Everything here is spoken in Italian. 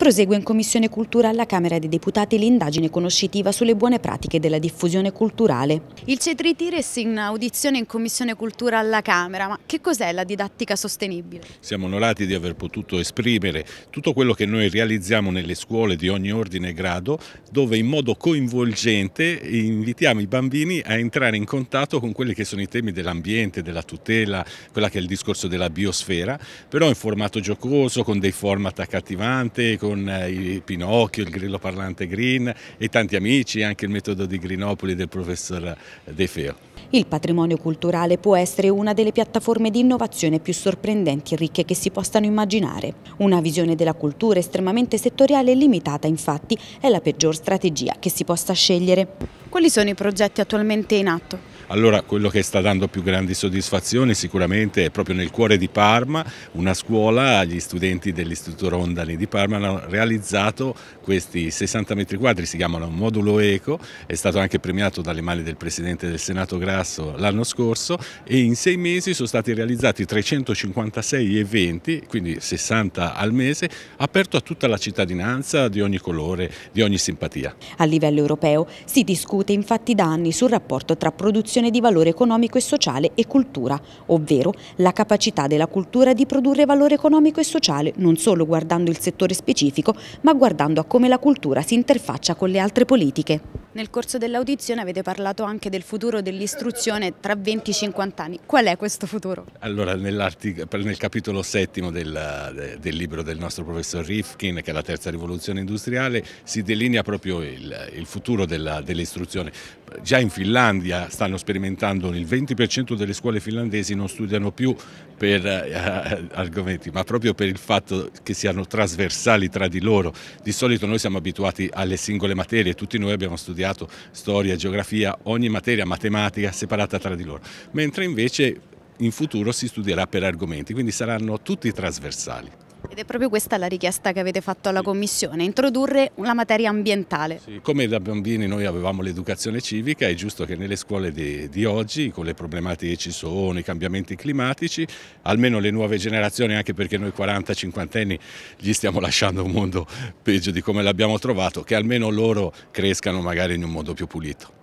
Prosegue in Commissione Cultura alla Camera dei Deputati l'indagine conoscitiva sulle buone pratiche della diffusione culturale. Il Cetri Tires in audizione in Commissione Cultura alla Camera, ma che cos'è la didattica sostenibile? Siamo onorati di aver potuto esprimere tutto quello che noi realizziamo nelle scuole di ogni ordine e grado, dove in modo coinvolgente invitiamo i bambini a entrare in contatto con quelli che sono i temi dell'ambiente, della tutela, quella che è il discorso della biosfera, però in formato giocoso, con dei format accattivanti, con con eh, il Pinocchio, il grillo parlante Green e tanti amici, anche il metodo di Grinopoli del professor eh, De Feo. Il patrimonio culturale può essere una delle piattaforme di innovazione più sorprendenti e ricche che si possano immaginare. Una visione della cultura estremamente settoriale e limitata, infatti, è la peggior strategia che si possa scegliere. Quali sono i progetti attualmente in atto? Allora quello che sta dando più grandi soddisfazioni sicuramente è proprio nel cuore di Parma, una scuola, gli studenti dell'Istituto Rondani di Parma hanno realizzato questi 60 metri quadri, si chiamano modulo eco, è stato anche premiato dalle mani del Presidente del Senato Grasso l'anno scorso e in sei mesi sono stati realizzati 356 eventi, quindi 60 al mese, aperto a tutta la cittadinanza di ogni colore, di ogni simpatia. A livello europeo si discute infatti da anni sul rapporto tra produzione produzione di valore economico e sociale e cultura, ovvero la capacità della cultura di produrre valore economico e sociale non solo guardando il settore specifico, ma guardando a come la cultura si interfaccia con le altre politiche. Nel corso dell'audizione avete parlato anche del futuro dell'istruzione tra 20-50 anni. Qual è questo futuro? Allora, nel capitolo settimo del, del, libro del nostro professor Rifkin, che è la terza rivoluzione industriale, si delinea proprio il, il futuro dell'istruzione. Dell Già in Finlandia stanno sperimentando, il 20% delle scuole finlandesi non studiano più per eh, argomenti, ma proprio per il fatto che siano trasversali tra di loro. Di solito noi siamo abituati alle singole materie, tutti noi abbiamo studiato studiato storia, geografia, ogni materia matematica separata tra di loro, mentre invece in futuro si studierà per argomenti, quindi saranno tutti trasversali. Ed è proprio questa la richiesta che avete fatto alla Commissione, introdurre una materia ambientale. Sì, come da bambini noi avevamo l'educazione civica, è giusto che nelle scuole di, di oggi, con le problematiche che ci sono, i cambiamenti climatici, almeno le nuove generazioni, anche perché noi 40-50 anni gli stiamo lasciando un mondo peggio di come l'abbiamo trovato, che almeno loro crescano magari in un modo più pulito.